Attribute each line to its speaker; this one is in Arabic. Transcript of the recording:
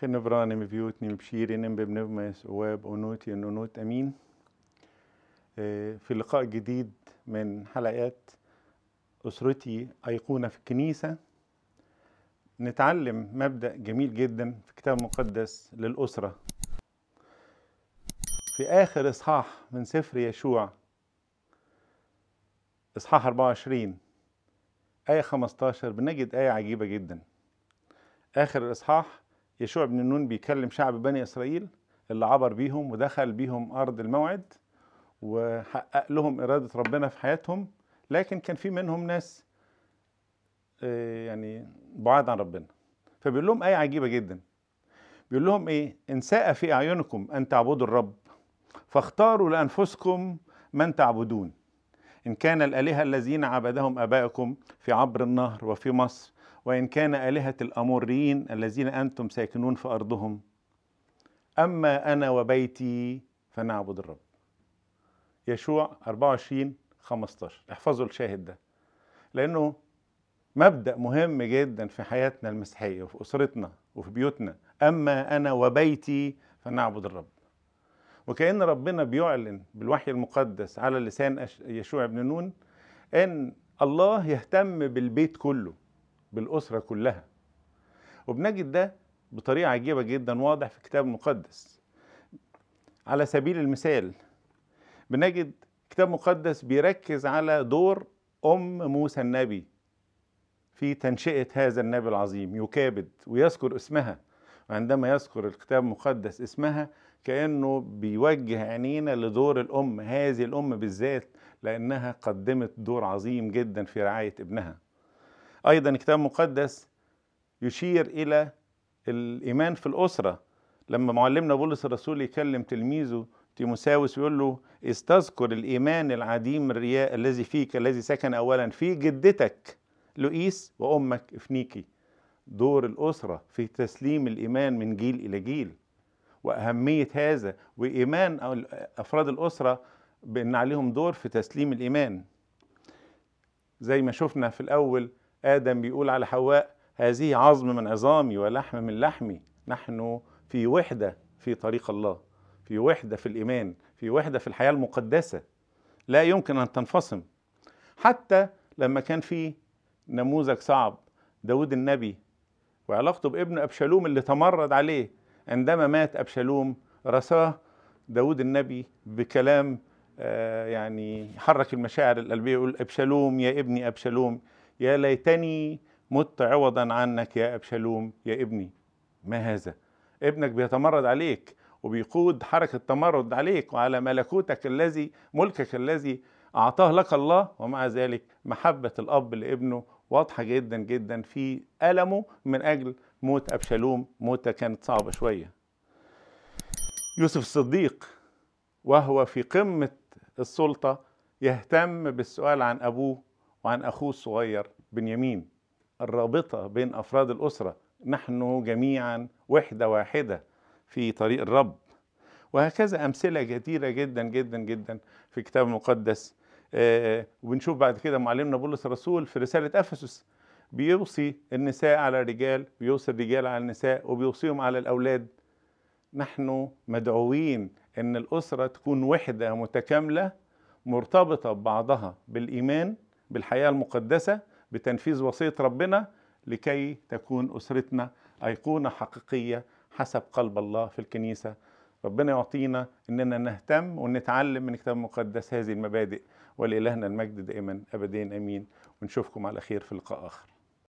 Speaker 1: خير نبراني مبيوتني مبشيري نمبي بنبمس واب أنوتي أنوت أمين آه، في لقاء جديد من حلقات أسرتي أيقونة في الكنيسة نتعلم مبدأ جميل جدا في كتاب مقدس للأسرة في آخر إصحاح من سفر يشوع إصحاح 24 آية 15 بنجد آية عجيبة جدا آخر الإصحاح يشوع بن نون بيكلم شعب بني إسرائيل اللي عبر بيهم ودخل بيهم أرض الموعد وحقق لهم إرادة ربنا في حياتهم لكن كان في منهم ناس آه، يعني بعاد عن ربنا فبيقول لهم آية عجيبة جدا بيقول لهم إيه إن ساء في أعينكم أن تعبدوا الرب فاختاروا لأنفسكم من تعبدون إن كان الآلهة الذين عبدهم آباؤكم في عبر النهر وفي مصر وإن كان آلهة الأموريين الذين أنتم ساكنون في أرضهم أما أنا وبيتي فنعبد الرب يشوع 24 15 احفظوا الشاهد ده لأنه مبدأ مهم جدا في حياتنا المسيحية وفي أسرتنا وفي بيوتنا أما أنا وبيتي فنعبد الرب وكأن ربنا بيعلن بالوحي المقدس على لسان يشوع بن نون أن الله يهتم بالبيت كله بالأسرة كلها وبنجد ده بطريقة عجيبة جدا واضح في الكتاب المقدس على سبيل المثال بنجد كتاب مقدس بيركز على دور أم موسى النبي في تنشئة هذا النبي العظيم يكابد ويذكر اسمها وعندما يذكر الكتاب المقدس اسمها كأنه بيوجه عينينا لدور الأم هذه الأم بالذات لأنها قدمت دور عظيم جدا في رعاية ابنها أيضا الكتاب المقدس يشير إلى الإيمان في الأسرة لما معلمنا بولس الرسول يكلم تلميذه تيموساوس يقول له استذكر الإيمان العديم الرياء الذي فيك الذي سكن أولا في جدتك لؤيس وأمك إفنيكي دور الأسرة في تسليم الإيمان من جيل إلى جيل وأهمية هذا وإيمان أفراد الأسرة بأن عليهم دور في تسليم الإيمان زي ما شفنا في الأول آدم بيقول على حواء هذه عظم من عظامي ولحم من لحمي نحن في وحدة في طريق الله في وحدة في الإيمان في وحدة في الحياة المقدسة لا يمكن أن تنفصم حتى لما كان في نموذج صعب داود النبي وعلاقته بابن أبشالوم اللي تمرد عليه عندما مات أبشالوم رثاه داود النبي بكلام آه، يعني حرك المشاعر القلبية يقول أبشالوم يا ابني أبشالوم يا ليتني مت عوضا عنك يا أبشالوم يا ابني ما هذا ابنك بيتمرد عليك وبيقود حركة تمرد عليك وعلى ملكوتك الذي ملكك الذي أعطاه لك الله ومع ذلك محبة الأب لابنه واضحه جدا جدا في المه من اجل موت ابشالوم موته كانت صعبه شويه يوسف الصديق وهو في قمه السلطه يهتم بالسؤال عن ابوه وعن اخوه الصغير بنيامين الرابطه بين افراد الاسره نحن جميعا وحده واحده في طريق الرب وهكذا امثله كثيره جدا جدا جدا في الكتاب المقدس آه، وبنشوف بعد كده معلمنا بولس الرسول في رساله افسس بيوصي النساء على الرجال بيوصي الرجال على النساء وبيوصيهم على الاولاد نحن مدعوين ان الاسره تكون وحده متكامله مرتبطه ببعضها بالايمان بالحياه المقدسه بتنفيذ وصيه ربنا لكي تكون اسرتنا ايقونه حقيقيه حسب قلب الله في الكنيسه ربنا يعطينا اننا نهتم ونتعلم من الكتاب المقدس هذه المبادئ ولالهنا المجد دائما ابدين امين ونشوفكم على خير في لقاء اخر